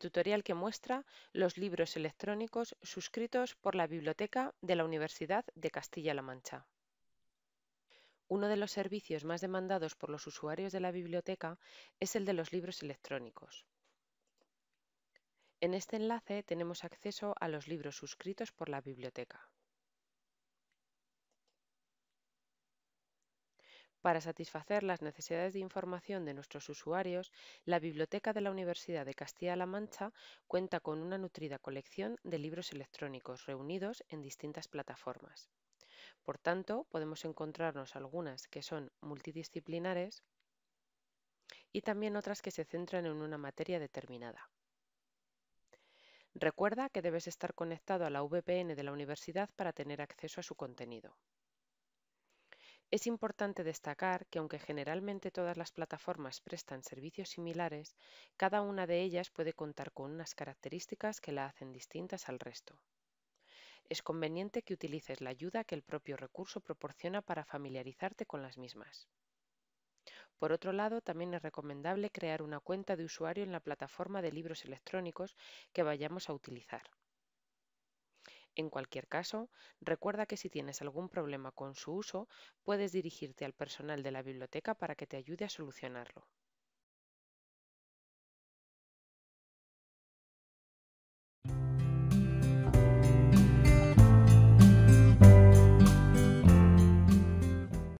tutorial que muestra los libros electrónicos suscritos por la Biblioteca de la Universidad de Castilla-La Mancha. Uno de los servicios más demandados por los usuarios de la biblioteca es el de los libros electrónicos. En este enlace tenemos acceso a los libros suscritos por la biblioteca. Para satisfacer las necesidades de información de nuestros usuarios, la Biblioteca de la Universidad de Castilla-La Mancha cuenta con una nutrida colección de libros electrónicos reunidos en distintas plataformas. Por tanto, podemos encontrarnos algunas que son multidisciplinares y también otras que se centran en una materia determinada. Recuerda que debes estar conectado a la VPN de la universidad para tener acceso a su contenido. Es importante destacar que aunque generalmente todas las plataformas prestan servicios similares, cada una de ellas puede contar con unas características que la hacen distintas al resto. Es conveniente que utilices la ayuda que el propio recurso proporciona para familiarizarte con las mismas. Por otro lado, también es recomendable crear una cuenta de usuario en la plataforma de libros electrónicos que vayamos a utilizar. En cualquier caso, recuerda que si tienes algún problema con su uso, puedes dirigirte al personal de la biblioteca para que te ayude a solucionarlo.